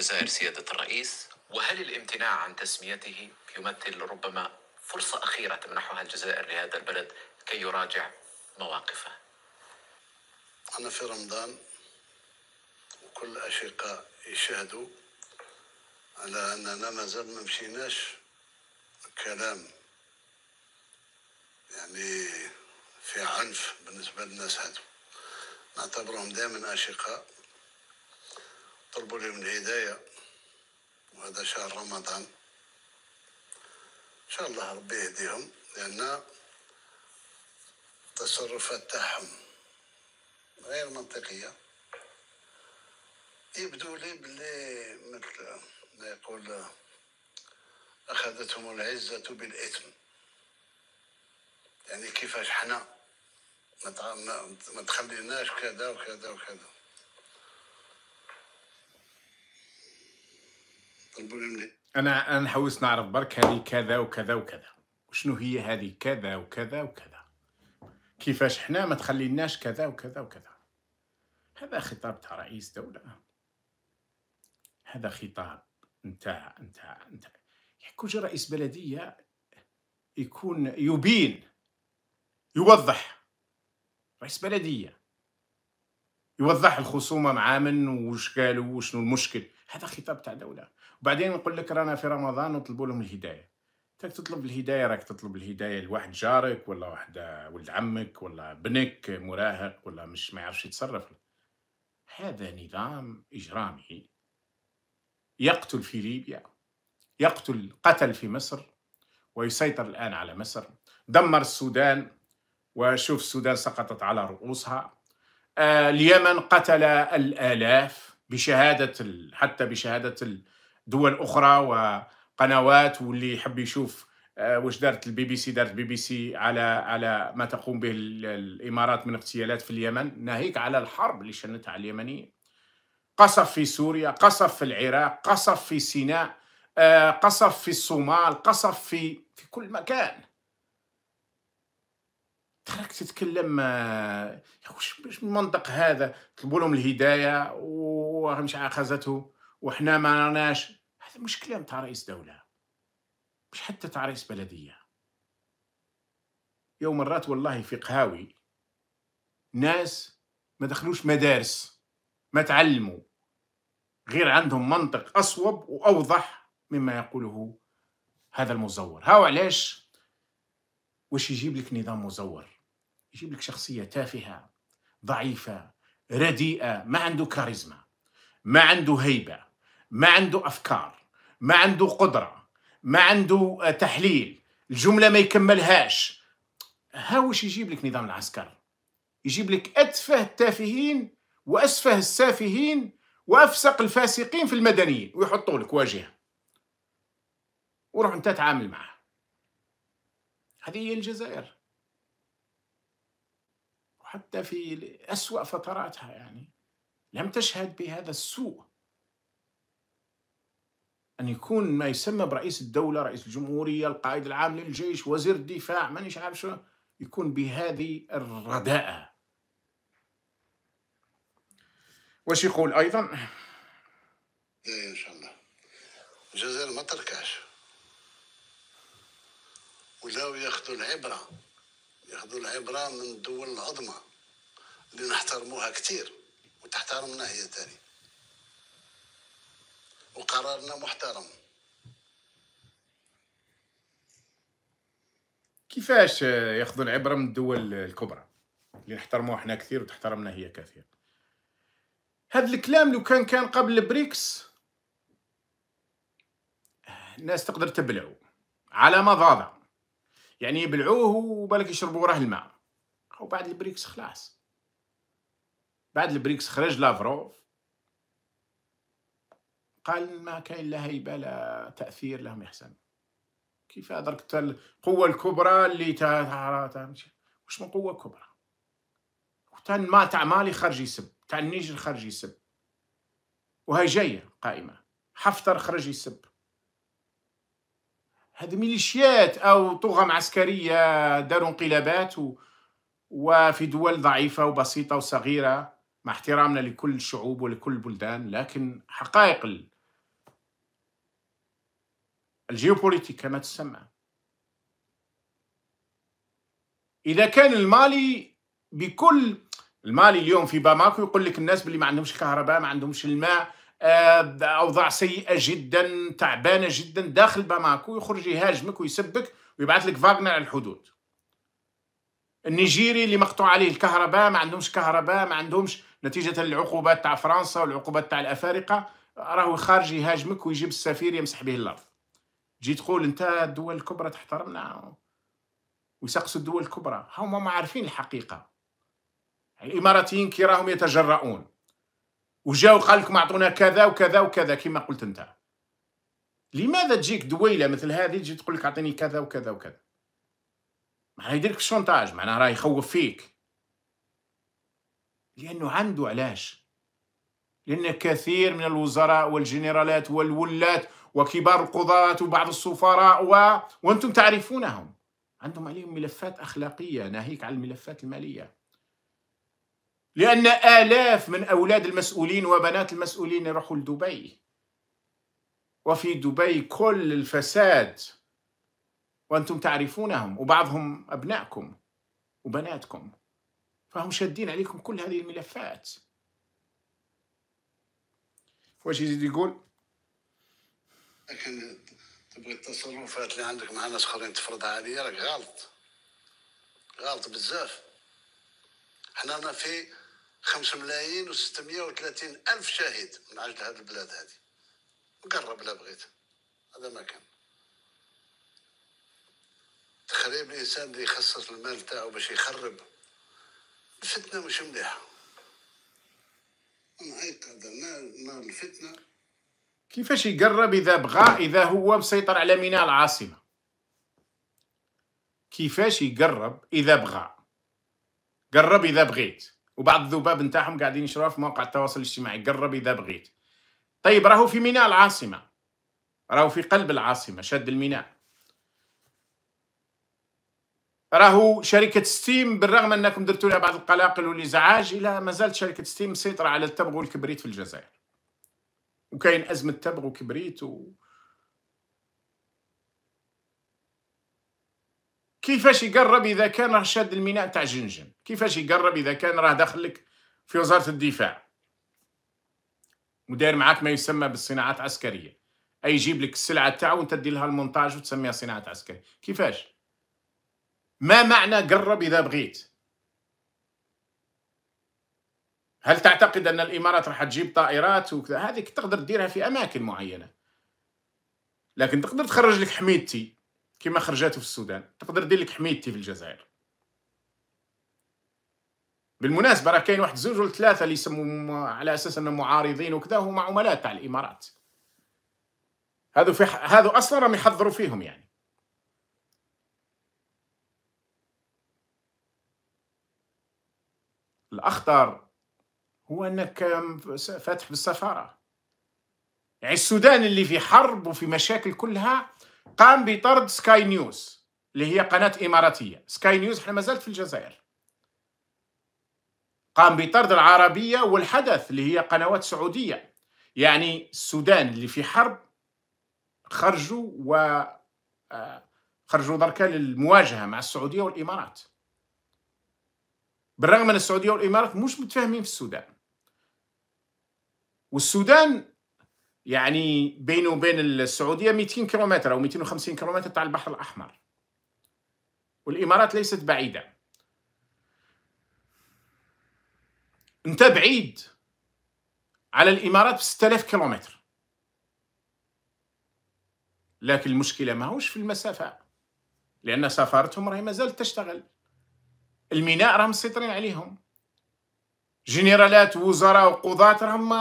الجزائر سيادة الرئيس وهل الامتناع عن تسميته يمثل ربما فرصة أخيرة تمنحها الجزائر لهذا البلد كي يراجع مواقفه أنا في رمضان وكل الأشقاء يشهدوا على أننا ما زال ما مشيناش كلام يعني في عنف بالنسبة للناس هادو نعتبرهم دائما أشقاء طلبوا لهم الهداية وهذا شهر رمضان إن شاء الله ربي يهديهم لأن التصرفات تاعهم غير منطقية يبدو لي بلي مثل ما يقول أخذتهم العزة بالإثم يعني كيفاش حنا ما تخليناش كذا وكذا وكذا انا انا حوس نعرف برك هذه كذا وكذا وكذا وشنو هي هذه كذا وكذا وكذا كيفاش حنا ما تخليناش كذا وكذا وكذا هذا خطاب تاع رئيس دولة هذا خطاب نتاع نتاع نتاع يعني كل رئيس بلدية يكون يبين يوضح رئيس بلدية يوضح الخصومة مع من وش قالوا وشنو المشكل هذا خطاب تاع دوله وبعدين نقول لك رانا في رمضان نطلبوا لهم الهدايه تاك تطلب الهدايه راك تطلب الهدايه لواحد جارك ولا واحد ولد عمك ولا بنك مراهق ولا مش ما يعرفش يتصرف هذا نظام اجرامي يقتل في ليبيا يقتل قتل في مصر ويسيطر الان على مصر دمر السودان وشوف السودان سقطت على رؤوسها آه، اليمن قتل الالاف بشهاده حتى بشهاده دول اخرى وقنوات واللي يحب يشوف آه، واش دارت البي بي سي دارت بي بي سي على على ما تقوم به الامارات من اغتيالات في اليمن ناهيك على الحرب اللي شنتها على اليمنيين قصف في سوريا قصف في العراق قصف في سيناء آه، قصف في الصومال قصف في في كل مكان تخليك تتكلم آه، واش من المنطق هذا طلبوا لهم الهدايه ومش عاخذته وحنا ما راناش هذا مش كلام تاع رئيس دوله مش حتى تاع رئيس بلديه يوم مرات والله في قهاوي ناس ما دخلوش مدارس ما تعلموا غير عندهم منطق أصوب وأوضح مما يقوله هذا المزور هاو علاش واش يجيب لك نظام مزور يجيب لك شخصية تافهة ضعيفة رديئة ما عنده كاريزما ما عنده هيبة ما عنده أفكار ما عنده قدرة ما عنده آه، تحليل الجملة ما يكملهاش ها وش يجيب لك نظام العسكر يجيب لك أتفه التافهين وأسفه السافهين وأفسق الفاسقين في المدنيين ويحطوا لك واجهة وروح أنت تعامل معه هذه هي الجزائر حتى في أسوأ فتراتها يعني لم تشهد بهذا السوء أن يكون ما يسمى برئيس الدولة رئيس الجمهورية القائد العام للجيش وزير الدفاع مانيش عارف شو يكون بهذه الرداءة واش يقول أيضا إيه، إن شاء الله الجزائر ما تركعش ولاو ياخذوا العبره ياخذوا العبره من الدول العظمى اللي نحترموها كثير وتحترمنا هي تاني وقرارنا محترم كيفاش ياخذوا العبره من الدول الكبرى اللي نحترموها حنا كثير وتحترمنا هي كثير هذا الكلام لو كان كان قبل البريكس الناس تقدر تبلعو على مضاضع يعني يبلعوه وبالك يشربوا راه الماء وبعد البريكس خلاص بعد البريكس خرج لافروف قال ما كاين لا هيبه لا تاثير لهم يحسن كيف ادركت القوه الكبرى اللي تا واش من قوه كبرى وتان ما تاع مالي خرج يسب تاع النيجر خرج يسب وهي جايه قائمه حفتر خرج يسب هاد ميليشيات او طغم عسكريه داروا انقلابات و... وفي دول ضعيفه وبسيطه وصغيره مع احترامنا لكل الشعوب ولكل البلدان لكن حقائق ال... الجيوبوليتيك كما تسمى اذا كان المالي بكل المالي اليوم في باماكو يقول لك الناس بلي ما عندهمش كهرباء ما عندهمش الماء آه، اوضاع سيئه جدا تعبانه جدا داخل باماكو يخرج يهاجمك ويسبك ويبعث لك فاغنر على الحدود النيجيري اللي مقطوع عليه الكهرباء ما عندهمش كهرباء ما عندهمش نتيجه العقوبات تاع فرنسا والعقوبات تاع الافارقه راهو خارج يهاجمك ويجيب السفير يمسح به الارض تجي تقول انت الدول الكبرى تحترمنا ويسقسوا الدول الكبرى هما ما عارفين الحقيقه الاماراتيين كي راهم يتجرؤون وجاو وقال لكم اعطونا كذا وكذا وكذا كما قلت انت لماذا تجيك دويله مثل هذه تجي تقول لك اعطيني كذا وكذا وكذا معناها يدير لك الشونتاج معناها راه يخوف فيك لانه عنده علاش لان كثير من الوزراء والجنرالات والولات وكبار القضاة وبعض السفراء و... وانتم تعرفونهم عندهم عليهم ملفات اخلاقيه ناهيك عن الملفات الماليه لأن آلاف من أولاد المسؤولين وبنات المسؤولين يروحوا لدبي وفي دبي كل الفساد وأنتم تعرفونهم وبعضهم أبنائكم وبناتكم فهم شادين عليكم كل هذه الملفات واش يزيد يقول لكن تبغي التصرفات اللي عندك مع ناس اخرين تفرضها عليا راك غلط غلط بزاف حنا في خمس ملايين و وثلاثين الف شهيد من عجل هذه البلاد هذه قرب لا بغيت هذا ما كان تخريب الانسان اللي يخصص المال تاعو باش يخرب الفتنه مش مليحه نعيط هذا نار الفتنه كيفاش يقرب اذا بغى اذا هو مسيطر على ميناء العاصمه كيفاش يقرب اذا بغى قرب اذا بغيت وبعض الذباب نتاعهم قاعدين يشروها في مواقع التواصل الاجتماعي قرب اذا بغيت طيب راهو في ميناء العاصمه راهو في قلب العاصمه شد الميناء راهو شركة ستيم بالرغم أنكم درتوا لها بعض القلاقل والإزعاج الى ما زالت شركة ستيم مسيطرة على التبغ والكبريت في الجزائر وكاين أزمة تبغ وكبريت و... كيفاش يقرب اذا كان راه شاد الميناء تاع جنجن كيفاش يقرب اذا كان راه داخلك في وزاره الدفاع وداير معاك ما يسمى بالصناعات العسكريه اي يجيب لك السلعه تاعو وانت دير لها المونتاج وتسميها صناعه عسكريه كيفاش ما معنى قرب اذا بغيت هل تعتقد ان الامارات راح تجيب طائرات وكذا هذيك تقدر تديرها في اماكن معينه لكن تقدر تخرج لك حميدتي كما خرجاته في السودان تقدر دير لك حميدتي في الجزائر بالمناسبه راه كاين واحد زوج ولا ثلاثه اللي يسموهم على اساس انهم معارضين وكذا هما عملاء تاع الامارات هذو في ح... هذو اصلا راهم يحضروا فيهم يعني الاخطر هو انك فاتح بالسفاره يعني السودان اللي في حرب وفي مشاكل كلها قام بطرد سكاي نيوز اللي هي قناة إماراتية سكاي نيوز احنا مازالت في الجزائر قام بطرد العربية والحدث اللي هي قنوات سعودية يعني السودان اللي في حرب خرجوا و آه، خرجوا دركا للمواجهة مع السعودية والإمارات بالرغم من السعودية والإمارات مش متفاهمين في السودان والسودان يعني بينه وبين السعوديه 200 كيلومتر او 250 كيلومتر تاع البحر الاحمر والامارات ليست بعيده انت بعيد على الامارات ب 6000 كيلومتر لكن المشكله ماهوش في المسافه لان سفارتهم راهي مازالت تشتغل الميناء راهم مسيطرين عليهم جنرالات ووزراء وقضاة راهم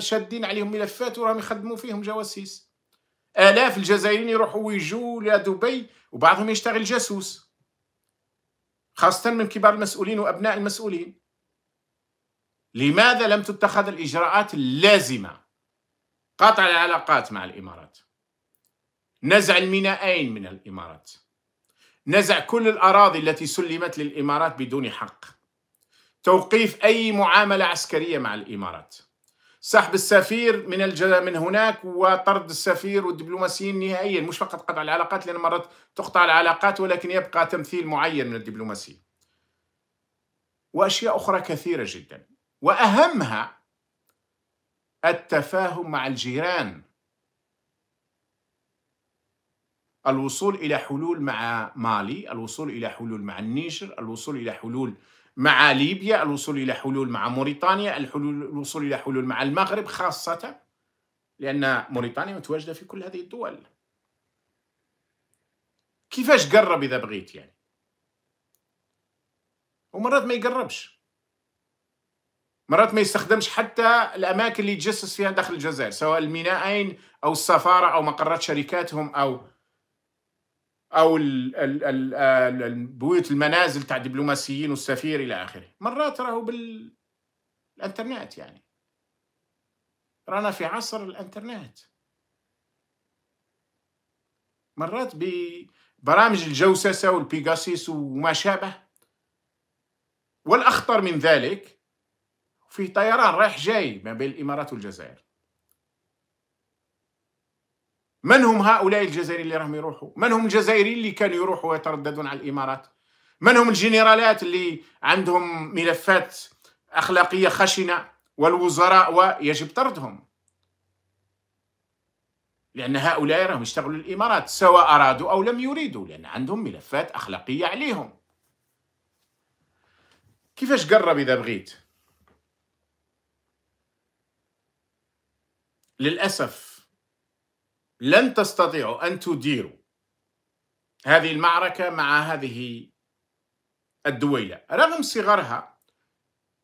شادين عليهم ملفات وراهم يخدموا فيهم جواسيس آلاف الجزائريين يروحوا ويجوا لدبي وبعضهم يشتغل جاسوس خاصة من كبار المسؤولين وأبناء المسؤولين لماذا لم تتخذ الإجراءات اللازمة قطع العلاقات مع الإمارات نزع الميناءين من الإمارات نزع كل الأراضي التي سلمت للإمارات بدون حق توقيف أي معاملة عسكرية مع الإمارات سحب السفير من من هناك وطرد السفير والدبلوماسيين نهائيا مش فقط قطع العلاقات لأن مرات تقطع العلاقات ولكن يبقى تمثيل معين من الدبلوماسي وأشياء أخرى كثيرة جدا وأهمها التفاهم مع الجيران الوصول إلى حلول مع مالي الوصول إلى حلول مع النيجر الوصول إلى حلول مع ليبيا الوصول إلى حلول مع موريتانيا الحلول الوصول إلى حلول مع المغرب خاصة لأن موريتانيا متواجدة في كل هذه الدول كيفاش قرب إذا بغيت يعني ومرات ما يقربش مرات ما يستخدمش حتى الأماكن اللي يتجسس فيها داخل الجزائر سواء الميناءين أو السفارة أو مقرات شركاتهم أو او آه، بيوت المنازل تاع الدبلوماسيين والسفير الى اخره مرات راهو بالانترنت يعني رانا في عصر الانترنت مرات ببرامج الجوسسه والبيجاسيس وما شابه والاخطر من ذلك في طيران رايح جاي ما بين الامارات والجزائر من هم هؤلاء الجزائريين اللي راهم يروحوا من هم الجزائريين اللي كانوا يروحوا ويترددون على الامارات من هم الجنرالات اللي عندهم ملفات اخلاقيه خشنه والوزراء ويجب طردهم لان هؤلاء راهم يشتغلوا الامارات سواء ارادوا او لم يريدوا لان عندهم ملفات اخلاقيه عليهم كيفاش قرب اذا بغيت للاسف لن تستطيعوا أن تديروا هذه المعركة مع هذه الدويلة رغم صغرها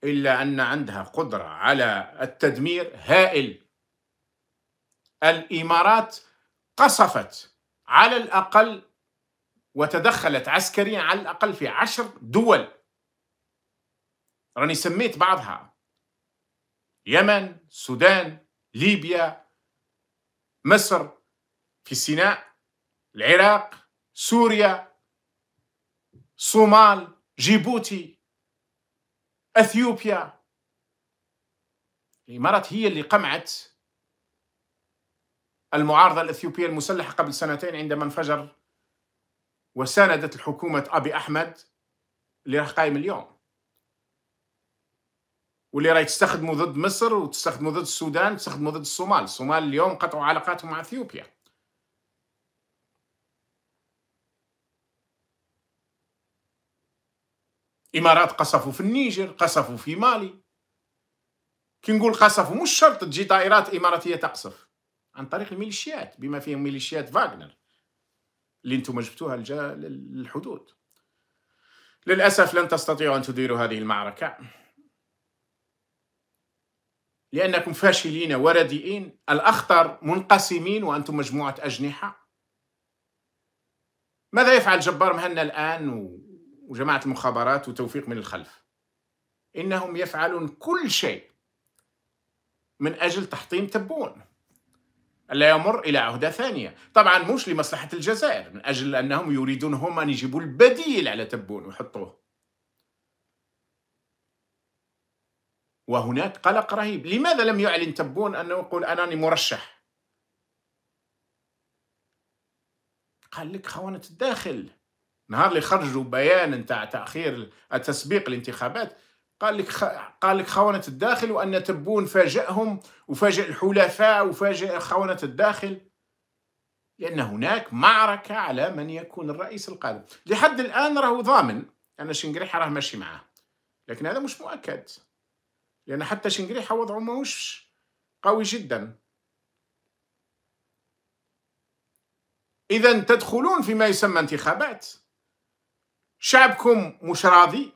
إلا أن عندها قدرة على التدمير هائل الإمارات قصفت على الأقل وتدخلت عسكريا على الأقل في عشر دول راني سميت بعضها يمن سودان ليبيا مصر في سيناء العراق سوريا الصومال جيبوتي اثيوبيا الامارات هي اللي قمعت المعارضه الاثيوبيه المسلحه قبل سنتين عندما انفجر وساندت الحكومه ابي احمد اللي راه قايم اليوم واللي راهي تستخدمه ضد مصر وتستخدمه ضد السودان وتستخدمه ضد الصومال الصومال اليوم قطعوا علاقاتهم مع اثيوبيا الامارات قصفوا في النيجر قصفوا في مالي كي نقول قصفوا مش شرط تجي طائرات اماراتيه تقصف عن طريق الميليشيات بما فيهم ميليشيات فاغنر اللي انتم جبتوها للحدود للاسف لن تستطيعوا ان تديروا هذه المعركه لانكم فاشلين ورديئين الاخطر منقسمين وانتم مجموعه اجنحه ماذا يفعل جبار مهنا الان وجماعة المخابرات وتوفيق من الخلف إنهم يفعلون كل شيء من أجل تحطيم تبون لا يمر إلى عهدة ثانية طبعا مش لمصلحة الجزائر من أجل أنهم يريدون هم أن يجيبوا البديل على تبون ويحطوه وهناك قلق رهيب لماذا لم يعلن تبون أنه يقول أنني مرشح قال لك خونة الداخل نهار اللي خرجوا بيان نتاع تاخير التسبيق الانتخابات قال لك خ... قال لك خونه الداخل وان تبون فاجئهم وفاجئ الحلفاء وفاجئ خونه الداخل لان هناك معركه على من يكون الرئيس القادم لحد الان راهو ضامن ان شنقريحه راه ماشي معاه لكن هذا مش مؤكد لان حتى شنقريحه وضعه ماهوش قوي جدا اذا تدخلون فيما يسمى انتخابات شعبكم مش راضي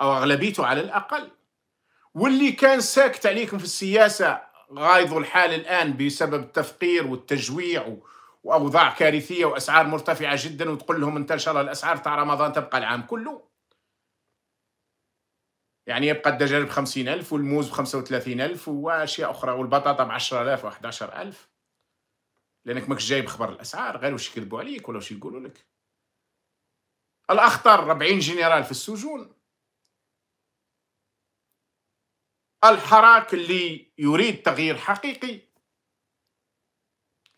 أو أغلبيته على الأقل واللي كان ساكت عليكم في السياسة غايض الحال الآن بسبب التفقير والتجويع وأوضاع كارثية وأسعار مرتفعة جدا وتقول لهم أنت إن شاء الله الأسعار تاع رمضان تبقى العام كله يعني يبقى الدجاج ب 50000 والموز ب 35000 واشياء اخرى والبطاطا ب 10000 و 11000 لانك ماكش جايب خبر الاسعار غير واش يكذبوا عليك ولا واش يقولوا لك الأخطر 40 جنرال في السجون الحراك اللي يريد تغيير حقيقي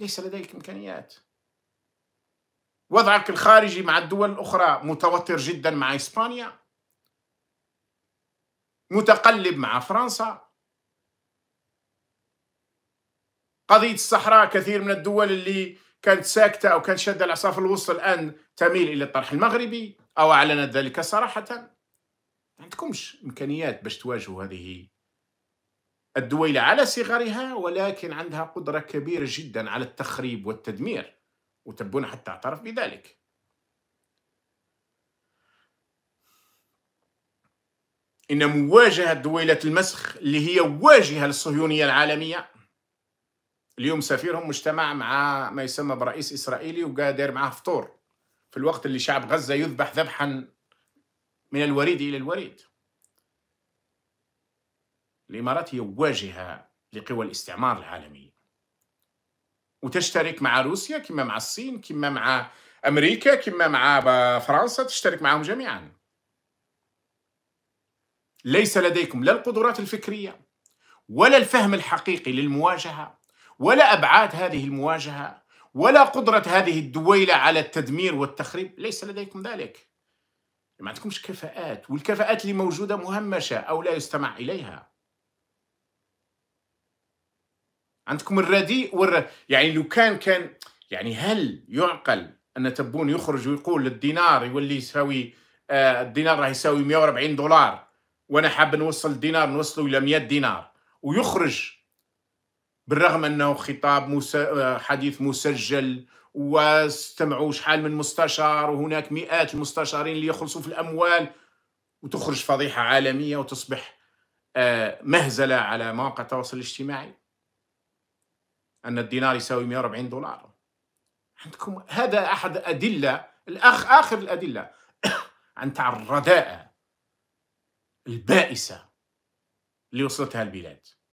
ليس لديك إمكانيات وضعك الخارجي مع الدول الأخرى متوتر جدا مع إسبانيا متقلب مع فرنسا قضية الصحراء كثير من الدول اللي كانت ساكتة أو كانت شادة الأعصاب في الوسط الآن تميل إلى الطرح المغربي أو أعلنت ذلك صراحة ما عندكمش إمكانيات باش تواجهوا هذه الدويلة على صغرها ولكن عندها قدرة كبيرة جدا على التخريب والتدمير وتبون حتى اعترف بذلك إن مواجهة دويلة المسخ اللي هي واجهة للصهيونية العالمية اليوم سفيرهم مجتمع مع ما يسمى برئيس إسرائيلي وقادر داير معاه فطور في الوقت اللي شعب غزة يذبح ذبحا من الوريد إلى الوريد الإمارات هي واجهة لقوى الاستعمار العالمي وتشترك مع روسيا كما مع الصين كما مع أمريكا كما مع فرنسا تشترك معهم جميعا ليس لديكم لا القدرات الفكرية ولا الفهم الحقيقي للمواجهة ولا أبعاد هذه المواجهة ولا قدرة هذه الدويلة على التدمير والتخريب ليس لديكم ذلك يعني ما عندكمش كفاءات والكفاءات اللي موجودة مهمشة أو لا يستمع إليها عندكم الرديء والر... يعني لو كان كان يعني هل يعقل أن تبون يخرج ويقول الدينار يولي يساوي آه الدينار راه يساوي 140 دولار وأنا حاب نوصل الدينار نوصله إلى 100 دينار ويخرج بالرغم انه خطاب مس... آه، حديث مسجل واستمعوا شحال من مستشار وهناك مئات المستشارين اللي يخلصوا في الاموال وتخرج فضيحه عالميه وتصبح آه، مهزله على مواقع التواصل الاجتماعي ان الدينار يساوي 140 دولار عندكم هذا احد ادله الاخ اخر الادله عن تاع الرداءه البائسه اللي وصلتها البلاد